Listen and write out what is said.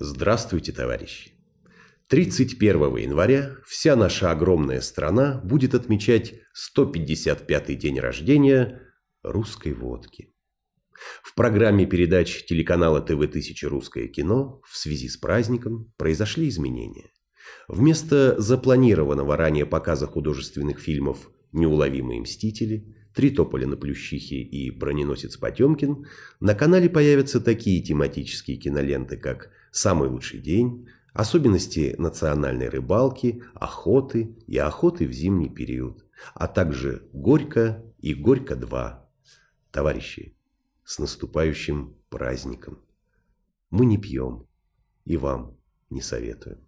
Здравствуйте, товарищи! 31 января вся наша огромная страна будет отмечать 155-й день рождения русской водки. В программе передач телеканала ТВ-1000 «Русское кино» в связи с праздником произошли изменения. Вместо запланированного ранее показа художественных фильмов «Неуловимые мстители» «Три тополя на Плющихе» и «Броненосец Потемкин» на канале появятся такие тематические киноленты, как «Самый лучший день», «Особенности национальной рыбалки», «Охоты» и «Охоты в зимний период», а также «Горько» и «Горько-2». Товарищи, с наступающим праздником! Мы не пьем и вам не советуем.